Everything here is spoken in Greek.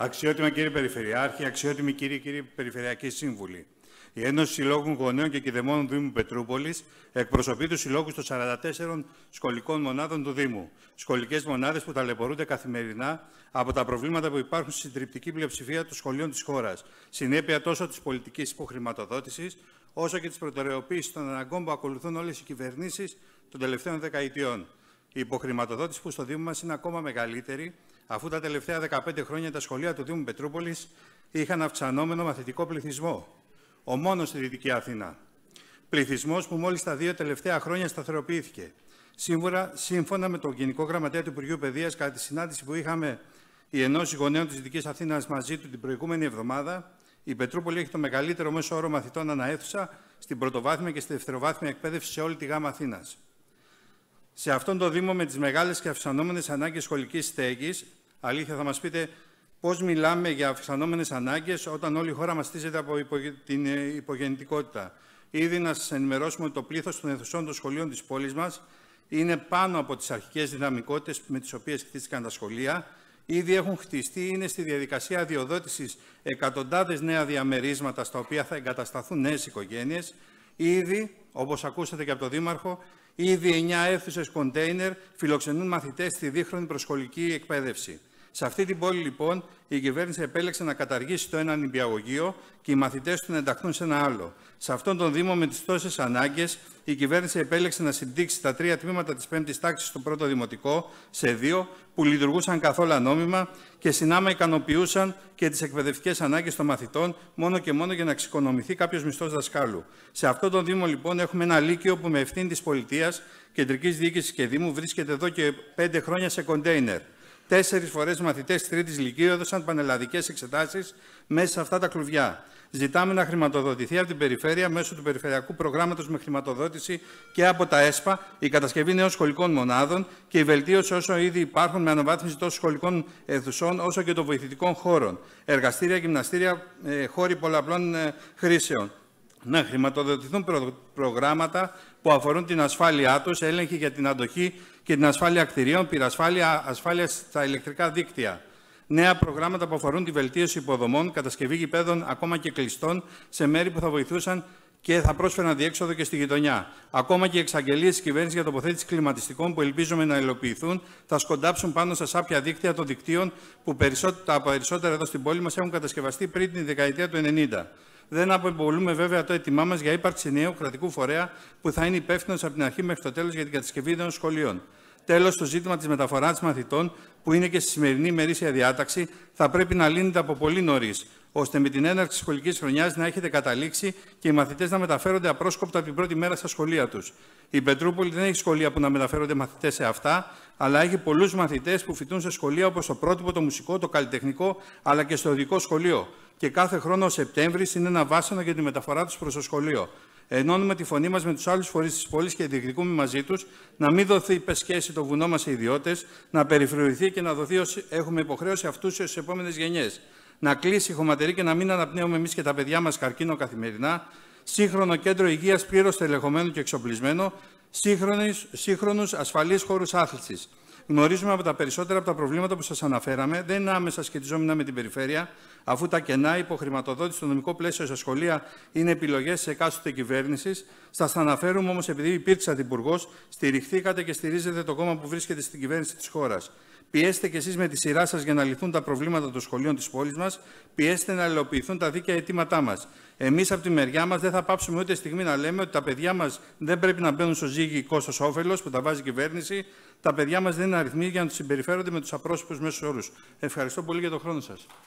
Αξιότιμα κύριε Περιφερειάρχη, αξιότιμοι κύριοι κύριοι Περιφερειακοί Σύμβουλοι. Η Ένωση Συλλόγων Γονέων και Κηδεμόνων Δήμου Πετρούπολης εκπροσωπεί τους συλλόγους των 44 σχολικών μονάδων του Δήμου. Σχολικές μονάδες που ταλαιπωρούνται καθημερινά από τα προβλήματα που υπάρχουν στη συντριπτική πλειοψηφία των σχολείων της χώρας. Συνέπεια τόσο της πολιτικής υποχρηματοδότησης, όσο και της προτεραιοποίησης των αναγκών που ακολουθούν όλες οι κυβερνήσεις των τελευταίων δεκαετιών. Η υποχρηματοδότηση που στο Δήμο μας είναι ακόμα μεγαλύτερη, αφού τα τελευταία 15 χρόνια τα σχολεία του Δήμου Πετρούπολης είχαν αυξανόμενο μαθητικό πληθυσμό, ο μόνος στη Δυτική Αθήνα. Πληθυσμός που μόλις τα δύο τελευταία χρόνια σταθεροποιήθηκε. Σύμφωνα, σύμφωνα με τον Γενικό Γραμματέα του Υπουργείου Παιδείας, κατά τη συνάντηση που είχαμε η Ενώση Γονέων της Δυτικής Αθήνας μαζί του την προηγούμενη εβδομάδα, η Πετρούπολη έχει το μεγαλύτερο μέσο όρο μαθητών αναέθουσα στην πρωτοβάθμια και στη δευτεροβάθμια εκπαίδευση σε όλη τη ΓΑΜΑ Αθήνας. Σε αυτόν τον Δήμο, με τις μεγάλες και αυξανόμενες ανάγκες σχολικής στέγης, Αλήθεια θα μας πείτε πώς μιλάμε για αυξανόμενες ανάγκες, όταν όλη η χώρα στίζεται από την ε, υπογεννητικότητα. Ήδη να σας ενημερώσουμε ότι το πλήθος των αιθουσών των σχολείων της πόλης μας, είναι πάνω από τις αρχικές δυναμικότητες με τις οποίες χτίστηκαν τα σχολεία. Ήδη έχουν χτιστεί, είναι στη διαδικασία αδειοδότησης εκατοντάδες νέα διαμερίσματα στα οποία θα εγκατασταθούν νέες οικογένειες, Ήδη, όπως ακούσατε και από τον Δήμαρχο, ήδη 9 αίθουσες κοντέινερ φιλοξενούν μαθητές στη δίχρονη προσχολική εκπαίδευση. Σε αυτή την πόλη, λοιπόν, η κυβέρνηση επέλεξε να καταργήσει το ένα νηπιαγωγείο και οι μαθητές του να ενταχθούν σε ένα άλλο. Σε αυτόν τον Δήμο, με τις τόσες ανάγκες, η κυβέρνηση επέλεξε να συντήξει τα τρία τμήματα της πέμπτης τάξης στο πρώτο δημοτικό σε δύο που λειτουργούσαν καθόλου ανώμημα και συνάμα ικανοποιούσαν και τις εκπαιδευτικές ανάγκες των μαθητών μόνο και μόνο για να εξοικονομηθεί κάποιος μισθός δασκάλου. Σε αυτόν τον Δήμο, λοιπόν, έχουμε ένα λύκειο που με ευθύνη της πολιτείας, κεντρικής διοίκησης και Δήμου βρίσκεται εδώ και πέντε χρόνια σε κοντέινερ. Τέσσερις φορές μαθητές τρίτης λυκείου έδωσαν πανελλαδικές εξετάσεις μέσα σε αυτά τα κλουβιά. Ζητάμε να χρηματοδοτηθεί από την περιφέρεια μέσω του περιφερειακού προγράμματος με χρηματοδότηση και από τα ΕΣΠΑ η κατασκευή νέων σχολικών μονάδων και η βελτίωση όσο ήδη υπάρχουν με αναβάθμιση τόσο σχολικών αιθουσών όσο και των βοηθητικών χώρων, εργαστήρια, γυμναστήρια, ε, χώροι πολλαπλών ε, χρήσεων να χρηματοδοτηθούν προγράμματα που αφορούν την ασφάλειά τους, έλεγχη για την αντοχή και την ασφάλεια κτηρίων, πυρασφάλεια, ασφάλεια στα ηλεκτρικά δίκτυα. Νέα προγράμματα που αφορούν τη βελτίωση υποδομών, κατασκευή γηπέδων ακόμα και κλειστών σε μέρη που θα βοηθούσαν και θα πρόσφεραν διέξοδο και στη γειτονιά. Ακόμα και οι εξαγγελίες της κυβέρνησης για τοποθέτηση κλιματιστικών που ελπίζουμε να υλοποιηθούν θα σκοντάψουν πάνω στα σάπια δίκτυα των δικτύων που περισσότερα, τα περισσότερα εδώ στην πόλη μας έχουν κατασκευαστεί πριν την δεκαετία του 90. Δεν απεμπολούμε βέβαια το έτοιμά μας για ύπαρξη νέου κρατικού φορέα που θα είναι υπεύθυνος από την αρχή μέχρι το τέλος για την κατασκευή νέων σχολείων. Τέλος, το ζήτημα της μεταφοράς μαθητών, που είναι και στη σημερινή ημερήσια διάταξη, θα πρέπει να λύνεται από πολύ νωρίς, ώστε με την έναρξη σχολικής χρονιάς να έχετε καταλήξει και οι μαθητές να μεταφέρονται απρόσκοπτα από την πρώτη μέρα στα σχολεία τους. Η Πετρούπολη δεν έχει σχολεία που να μεταφέρονται μαθητές σε αυτά, αλλά έχει πολλούς μαθητές που φοιτούν σε σχολεία όπως το πρότυπο, το μουσικό, το καλλιτεχνικό, αλλά και στο ειδικό σχολείο. Και κάθε χρόνο ο Σεπτέμβρης είναι ένα βάσανο για τη μεταφορά τους προς το σχολείο. Ενώνουμε τη φωνή μας με τους άλλους φορείς της πόλης και διεκδικούμε μαζί τους να μην δοθεί υπεσχέση το βουνό μας σε ιδιώτες, να περιφρουρηθεί και να δοθεί όσοι έχουμε υποχρέωση αυτούς στι επόμενες γενιές να κλείσει η χωματερή και να μην αναπνέουμε εμείς και τα παιδιά μας καρκίνο καθημερινά, σύγχρονο κέντρο υγείας πλήρως τελεχωμένο και εξοπλισμένο, σύγχρονους ασφαλείς χώρους άθλησης. Γνωρίζουμε από τα περισσότερα από τα προβλήματα που σας αναφέραμε δεν είναι άμεσα σχετιζόμενα με την περιφέρεια, αφού τα κενά υποχρηματοδότηση στο νομικό πλαίσιο στα σχολεία είναι επιλογές τη εκάστοτε κυβέρνησης. Σας τα αναφέρουμε όμως επειδή υπήρξατε υπουργός, στηριχθήκατε και στηρίζετε το κόμμα που βρίσκεται στην κυβέρνηση της χώρας. Πιέστε κι εσείς με τη σειρά σας για να λυθούν τα προβλήματα των σχολείων της πόλης μας. Πιέστε να αλληλοποιηθούν τα δίκαια αιτήματά μας. Εμείς από τη μεριά μας δεν θα πάψουμε ούτε στιγμή να λέμε ότι τα παιδιά μας δεν πρέπει να μπαίνουν στο ζύγι κόστο όφελος που τα βάζει η κυβέρνηση. Τα παιδιά μας δεν είναι αριθμοί για να τους συμπεριφέρονται με τους απρόσωπους μέσους όρους. Ευχαριστώ πολύ για τον χρόνο σας.